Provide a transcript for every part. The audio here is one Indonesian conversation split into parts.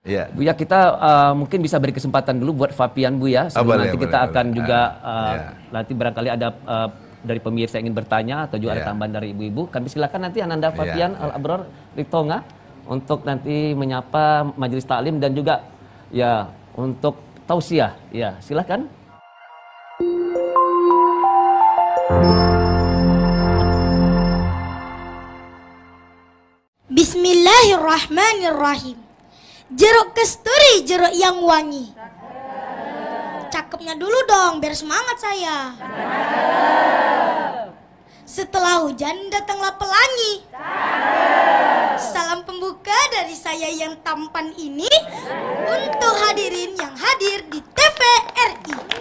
Ya. Bu ya kita uh, mungkin bisa beri kesempatan dulu buat Fapian Bu ya. Sebelum ah, nanti kita boleh, akan boleh. juga uh, ya. nanti barangkali ada uh, dari pemirsa yang ingin bertanya atau juga ya. ada iya. tambahan dari ibu-ibu. Kami silakan nanti Ananda iya. Fapian, ya. Al Abror Ritonga untuk nanti menyapa majelis taklim dan juga ya untuk tausiah. Ya, silakan. Bismillahirrahmanirrahim jeruk kesturi jeruk yang wangi cakepnya dulu dong biar semangat saya setelah hujan datanglah pelangi salam pembuka dari saya yang tampan ini untuk hadirin yang hadir di TVRI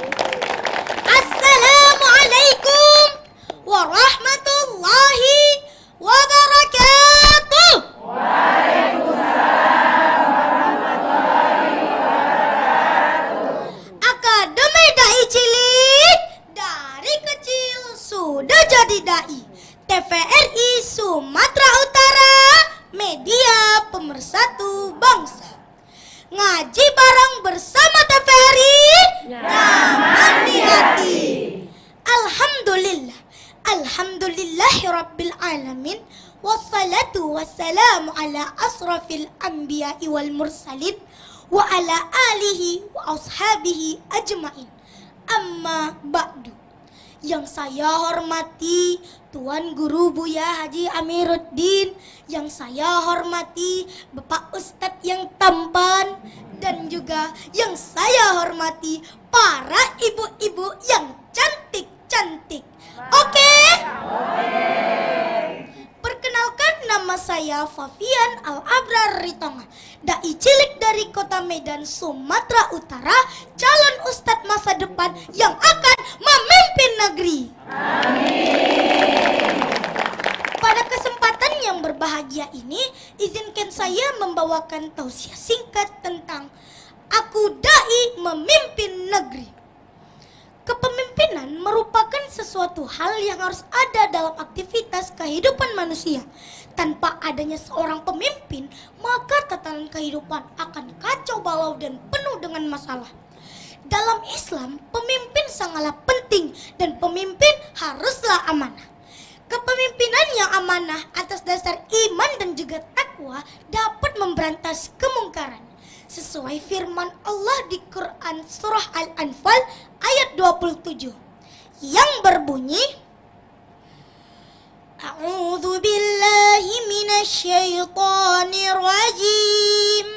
alamin Wassalatu wassalamu ala asrafil anbiya wal mursalin Wa ala alihi wa ashabihi ajmain Amma ba'du Yang saya hormati Tuan Guru Buya Haji Amiruddin Yang saya hormati Bapak Ustadz yang tampan Dan juga yang saya hormati Para ibu-ibu yang saya Fafian Al-Abrar Ritonga, dai cilik dari kota Medan, Sumatera Utara, calon ustadz masa depan yang akan memimpin negeri. Amin. Pada kesempatan yang berbahagia ini, izinkan saya membawakan tausiah singkat tentang Aku Dai Memimpin Negeri. Kepemimpinan merupakan sesuatu hal yang harus ada dalam aktivitas kehidupan manusia. Tanpa adanya seorang pemimpin, maka tatanan kehidupan akan kacau balau dan penuh dengan masalah. Dalam Islam, pemimpin sangatlah penting dan pemimpin haruslah amanah. Kepemimpinan yang amanah atas dasar iman dan juga takwa dapat memberantas kemungkaran. Sesuai firman Allah di Quran Surah Al-Anfal ayat 27 yang berbunyi أعوذ بالله من الشيطان الرجيم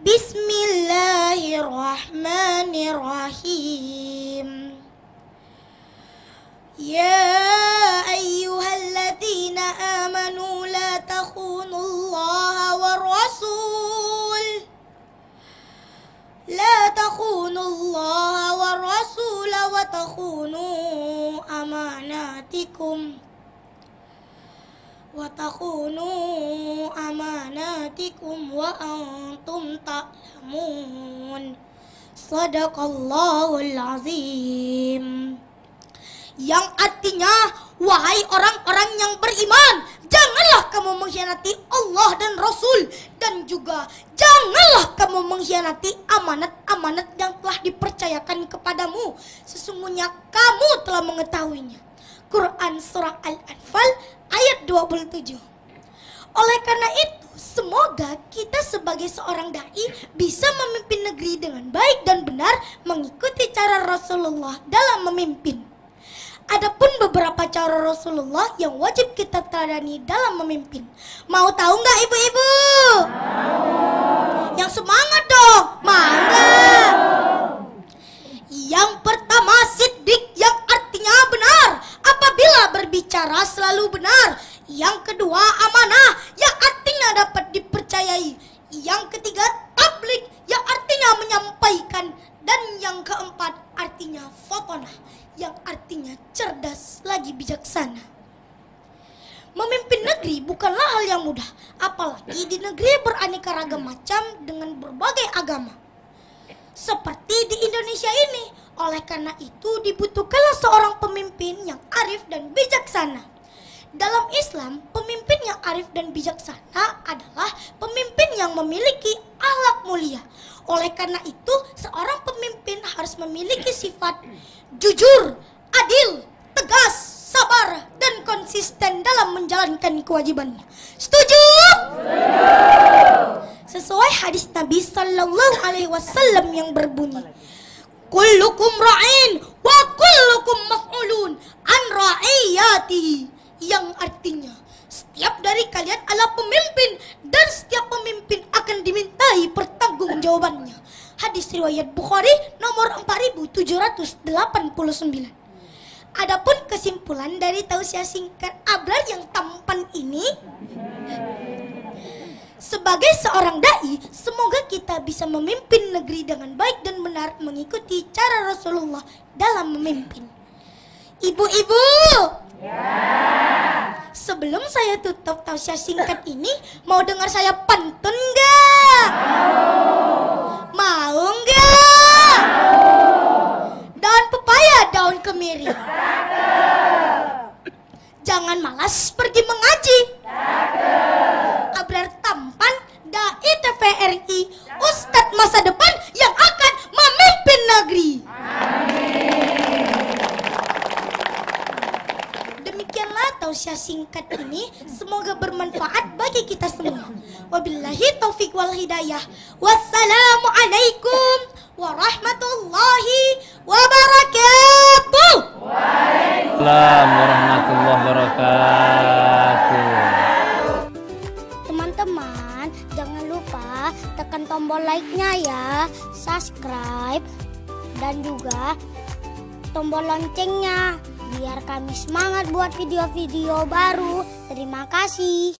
بسم الله الرحمن الرحيم يا أيها الذين آمنوا لا تخونوا الله والرسول لا تخونوا الله والرسول وتخونوا أماناتكم وتخونوا أماناتكم وأنتم تعلمون صدق الله العظيم yang artinya wahai orang-orang yang beriman janganlah kamu mengkhianati Allah dan Rasul dan juga janganlah kamu mengkhianati amanat-amanat yang telah dipercayakan kepadamu sesungguhnya kamu telah mengetahuinya Quran surah Al-Anfal 27. Oleh karena itu, semoga kita sebagai seorang dai bisa memimpin negeri dengan baik dan benar mengikuti cara Rasulullah dalam memimpin. Adapun beberapa cara Rasulullah yang wajib kita teladani dalam memimpin. Mau tahu nggak ibu-ibu? Yang semangat dong, mangga. Yang pertama sidik yang artinya benar. Apabila berbicara selalu benar, yang kedua amanah yang artinya dapat dipercayai. Yang ketiga tablik yang artinya menyampaikan. Dan yang keempat artinya fotonah yang artinya cerdas lagi bijaksana. Memimpin negeri bukanlah hal yang mudah, apalagi di negeri beraneka ragam macam dengan berbagai agama. Seperti di Indonesia ini, oleh karena itu dibutuhkanlah seorang pemimpin yang arif dan bijaksana. Dalam Islam, pemimpin yang arif dan bijaksana adalah pemimpin yang memiliki alat mulia. Oleh karena itu, seorang pemimpin harus memiliki sifat jujur, adil, tegas, sabar, dan konsisten dalam menjalankan kewajibannya. Setuju? Sesuai hadis Nabi Sallallahu Alaihi Wasallam yang berbunyi, "Kullukum ra'in wa kullukum maf'ulun an ra'iyati." yang artinya setiap dari kalian adalah pemimpin dan setiap pemimpin akan dimintai pertanggungjawabannya. Hadis riwayat Bukhari nomor 4789. Adapun kesimpulan dari tausiah singkat Abrar yang tampan ini sebagai seorang dai, semoga kita bisa memimpin negeri dengan baik dan benar mengikuti cara Rasulullah dalam memimpin. Ibu-ibu, yeah sebelum saya tutup tausiah singkat ini, mau dengar saya pantun gak Mau enggak? Daun pepaya, daun kemiri. Jangan malas Aisyah singkat ini semoga bermanfaat bagi kita semua. Wabillahi taufik wal hidayah. Wassalamualaikum warahmatullahi wabarakatuh. Waalaikumsalam warahmatullahi wabarakatuh. Teman-teman, jangan lupa tekan tombol like-nya ya, subscribe dan juga tombol loncengnya biar kami semangat buat video-video baru. Terima kasih.